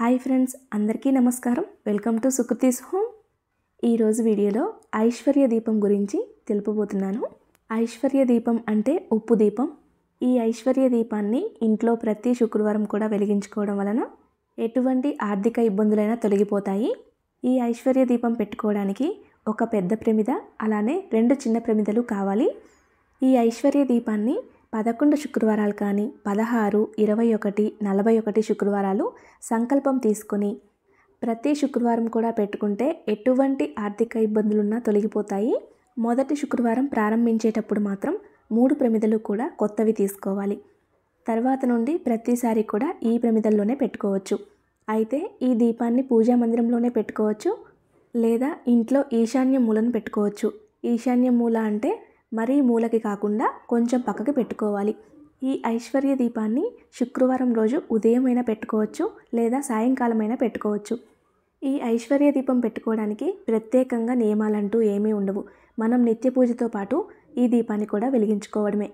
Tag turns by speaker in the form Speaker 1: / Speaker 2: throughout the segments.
Speaker 1: hi friends అందరికీ నమస్కారం welcome to Sukriti's home ఈరోజు వీడియోలో ఐశ్వర్య దీపం గురించి తెలుపబోతున్నాను ఐశ్వర్య దీపం అంటే ఉప్పు దీపం ఈ ఐశ్వర్య దీపాన్ని ఇంట్లో ప్రతి శుక్రవారం కూడా వెలిగించుకోవడం వలన ఎటువంటి ఆర్థిక ఇబ్బందులైనా తొలగిపోతాయి ఈ ఐశ్వర్య దీపం పెట్టుకోవడానికి ఒక పెద్ద ప్రమిద అలానే రెండు చిన్న ప్రమిదలు కావాలి ఈ ఐశ్వర్య దీపాన్ని పదకొండు శుక్రవారాలు కానీ పదహారు ఇరవై ఒకటి నలభై ఒకటి శుక్రవారాలు సంకల్పం తీసుకుని ప్రతి శుక్రవారం కూడా పెట్టుకుంటే ఎటువంటి ఆర్థిక ఇబ్బందులున్నా తొలగిపోతాయి మొదటి శుక్రవారం ప్రారంభించేటప్పుడు మాత్రం మూడు ప్రమిదలు కూడా కొత్తవి తీసుకోవాలి తర్వాత నుండి ప్రతిసారి కూడా ఈ ప్రమిదల్లోనే పెట్టుకోవచ్చు అయితే ఈ దీపాన్ని పూజా మందిరంలోనే పెట్టుకోవచ్చు లేదా ఇంట్లో ఈశాన్య మూలను పెట్టుకోవచ్చు ఈశాన్య మూల అంటే మరీ మూలకి కాకుండా కొంచెం పక్కకి పెట్టుకోవాలి ఈ ఐశ్వర్య దీపాన్ని శుక్రవారం రోజు ఉదయమైనా పెట్టుకోవచ్చు లేదా సాయంకాలమైనా పెట్టుకోవచ్చు ఈ ఐశ్వర్య దీపం పెట్టుకోవడానికి ప్రత్యేకంగా నియమాలంటూ ఏమీ ఉండవు మనం నిత్య పూజతో పాటు ఈ దీపాన్ని కూడా వెలిగించుకోవడమే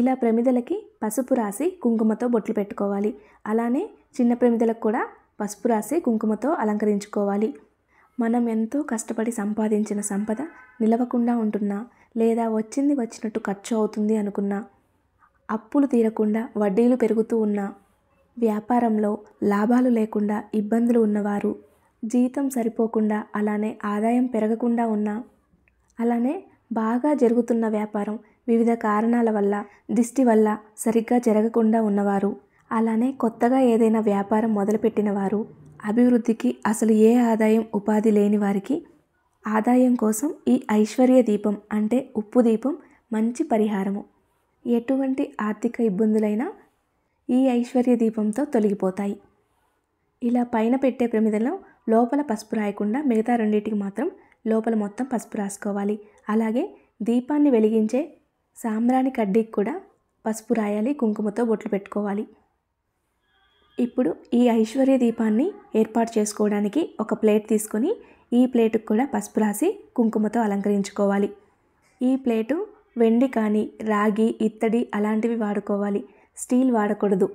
Speaker 1: ఇలా ప్రమిదలకి పసుపు రాసి కుంకుమతో బొట్లు పెట్టుకోవాలి అలానే చిన్న ప్రమిదలకు కూడా పసుపు రాసి కుంకుమతో అలంకరించుకోవాలి మనం ఎంతో కష్టపడి సంపాదించిన సంపద నిలవకుండా ఉంటున్నా లేదా వచ్చింది వచ్చినట్టు ఖర్చు అవుతుంది అనుకున్నా అప్పులు తీరకుండా వడ్డీలు పెరుగుతూ ఉన్నా వ్యాపారంలో లాభాలు లేకుండా ఇబ్బందులు ఉన్నవారు జీతం సరిపోకుండా అలానే ఆదాయం పెరగకుండా ఉన్నా అలానే బాగా జరుగుతున్న వ్యాపారం వివిధ కారణాల వల్ల దిష్టి వల్ల సరిగ్గా జరగకుండా ఉన్నవారు అలానే కొత్తగా ఏదైనా వ్యాపారం మొదలుపెట్టినవారు అభివృద్ధికి అసలు ఏ ఆదాయం ఉపాధి లేని వారికి ఆదాయం కోసం ఈ ఐశ్వర్య దీపం అంటే ఉప్పు దీపం మంచి పరిహారము ఎటువంటి ఆర్థిక ఇబ్బందులైనా ఈ ఐశ్వర్య దీపంతో తొలగిపోతాయి ఇలా పైన పెట్టే ప్రమిదలో లోపల పసుపు రాయకుండా మిగతా రెండింటికి మాత్రం లోపల మొత్తం పసుపు రాసుకోవాలి అలాగే దీపాన్ని వెలిగించే సాంబ్రాణి కడ్డీకి కూడా పసుపు రాయాలి కుంకుమతో బొట్లు పెట్టుకోవాలి ఇప్పుడు ఈ ఐశ్వర్య దీపాన్ని ఏర్పాటు చేసుకోవడానికి ఒక ప్లేట్ తీసుకొని ఈ ప్లేటుకు కూడా పసుపు రాసి కుంకుమతో అలంకరించుకోవాలి ఈ ప్లేటు వెండి కానీ రాగి ఇత్తడి అలాంటివి వాడుకోవాలి స్టీల్ వాడకూడదు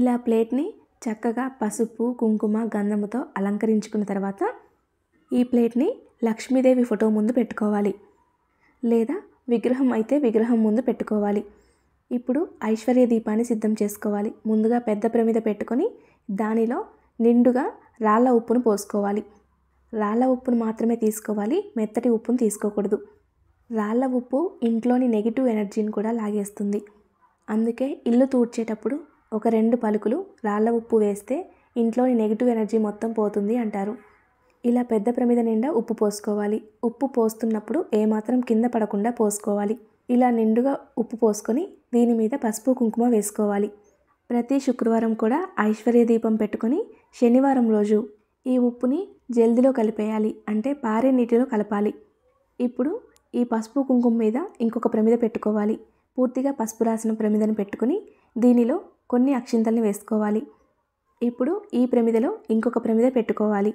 Speaker 1: ఇలా ప్లేట్ని చక్కగా పసుపు కుంకుమ గంధముతో అలంకరించుకున్న తర్వాత ఈ ప్లేట్ని లక్ష్మీదేవి ఫోటో ముందు పెట్టుకోవాలి లేదా విగ్రహం అయితే విగ్రహం ముందు పెట్టుకోవాలి ఇప్పుడు ఐశ్వర్య దీపాన్ని సిద్ధం చేసుకోవాలి ముందుగా పెద్ద ప్రమిద పెట్టుకొని దానిలో నిండుగా రాళ్ళ ఉప్పును పోసుకోవాలి రాళ్ళ ఉప్పును మాత్రమే తీసుకోవాలి మెత్తటి ఉప్పును తీసుకోకూడదు రాళ్ళ ఉప్పు ఇంట్లోని నెగిటివ్ ఎనర్జీని కూడా లాగేస్తుంది అందుకే ఇల్లు తూడ్చేటప్పుడు ఒక రెండు పలుకులు రాళ్ళ ఉప్పు వేస్తే ఇంట్లోని నెగిటివ్ ఎనర్జీ మొత్తం పోతుంది అంటారు ఇలా పెద్ద ప్రమిద నిండా ఉప్పు పోసుకోవాలి ఉప్పు పోస్తున్నప్పుడు ఏమాత్రం కింద పడకుండా పోసుకోవాలి ఇలా నిండుగా ఉప్పు పోసుకొని దీని మీద పసుపు కుంకుమ వేసుకోవాలి ప్రతి శుక్రవారం కూడా ఐశ్వర్య దీపం పెట్టుకొని శనివారం రోజు ఈ ఉప్పుని జల్దిలో కలిపేయాలి అంటే పారే నీటిలో కలపాలి ఇప్పుడు ఈ పసుపు కుంకుమ మీద ఇంకొక ప్రమిద పెట్టుకోవాలి పూర్తిగా పసుపు రాసిన ప్రమిదను పెట్టుకుని దీనిలో కొన్ని అక్షింతల్ని వేసుకోవాలి ఇప్పుడు ఈ ప్రమిదలో ఇంకొక ప్రమిద పెట్టుకోవాలి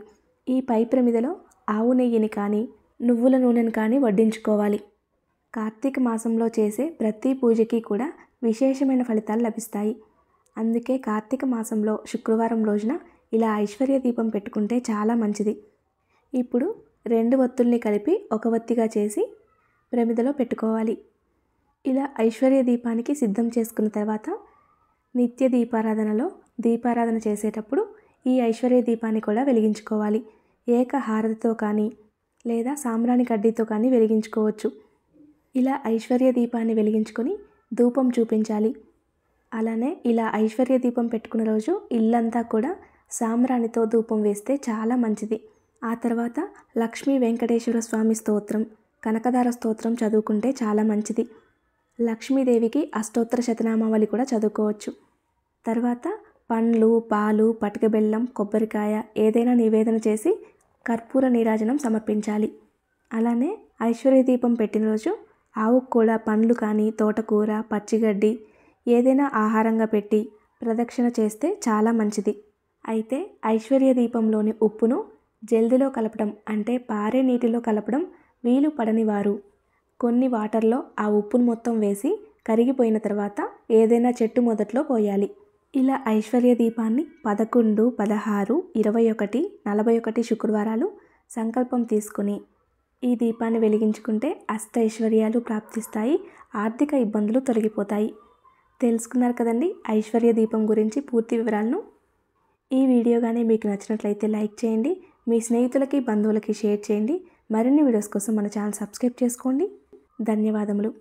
Speaker 1: ఈ పై ప్రమిదలో ఆవు నెయ్యిని కానీ నువ్వుల నూనెను కానీ వడ్డించుకోవాలి కార్తీక మాసంలో చేసే ప్రతి పూజకి కూడా విశేషమైన ఫలితాలు లభిస్తాయి అందుకే కార్తీక మాసంలో శుక్రవారం రోజున ఇలా ఐశ్వర్య దీపం పెట్టుకుంటే చాలా మంచిది ఇప్పుడు రెండు ఒత్తుల్ని కలిపి ఒక ఒత్తిగా చేసి ప్రమిదలో పెట్టుకోవాలి ఇలా ఐశ్వర్య దీపానికి సిద్ధం చేసుకున్న తర్వాత నిత్య దీపారాధనలో దీపారాధన చేసేటప్పుడు ఈ ఐశ్వర్య దీపాన్ని కూడా వెలిగించుకోవాలి ఏకహారతితో కానీ లేదా సాంబ్రాణి కడ్డీతో కానీ వెలిగించుకోవచ్చు ఇలా ఐశ్వర్య దీపాన్ని వెలిగించుకొని ధూపం చూపించాలి అలానే ఇలా ఐశ్వర్య దీపం పెట్టుకున్న రోజు ఇల్లంతా కూడా సాంబ్రాణితో ధూపం వేస్తే చాలా మంచిది ఆ తర్వాత లక్ష్మీ వెంకటేశ్వర స్వామి స్తోత్రం కనకదార స్తోత్రం చదువుకుంటే చాలా మంచిది లక్ష్మీదేవికి అష్టోత్తర శతనామావళి కూడా చదువుకోవచ్చు తర్వాత పండ్లు పాలు పటిక బెల్లం కొబ్బరికాయ ఏదైనా నివేదన చేసి కర్పూర నీరాజనం సమర్పించాలి అలానే ఐశ్వర్య దీపం పెట్టిన రోజు ఆవుకు కూడా పండ్లు కానీ తోటకూర పచ్చిగడ్డి ఏదైనా ఆహారంగా పెట్టి ప్రదక్షిణ చేస్తే చాలా మంచిది అయితే ఐశ్వర్య దీపంలోని ఉప్పును జల్దిలో కలపడం అంటే పారే నీటిలో కలపడం వీలు పడని వారు కొన్ని వాటర్లో ఆ ఉప్పును మొత్తం వేసి కరిగిపోయిన తర్వాత ఏదైనా చెట్టు మొదట్లో పోయాలి ఇలా ఐశ్వర్య దీపాన్ని పదకొండు పదహారు ఇరవై ఒకటి నలభై ఒకటి శుక్రవారాలు సంకల్పం తీసుకుని ఈ దీపాన్ని వెలిగించుకుంటే అష్టైశ్వర్యాలు ప్రాప్తిస్తాయి ఆర్థిక ఇబ్బందులు తొలగిపోతాయి తెలుసుకున్నారు కదండి ఐశ్వర్య దీపం గురించి పూర్తి వివరాలను ఈ వీడియో కానీ మీకు నచ్చినట్లయితే లైక్ చేయండి మీ స్నేహితులకి బంధువులకి షేర్ చేయండి మరిన్ని వీడియోస్ కోసం మన ఛానల్ సబ్స్క్రైబ్ చేసుకోండి ధన్యవాదములు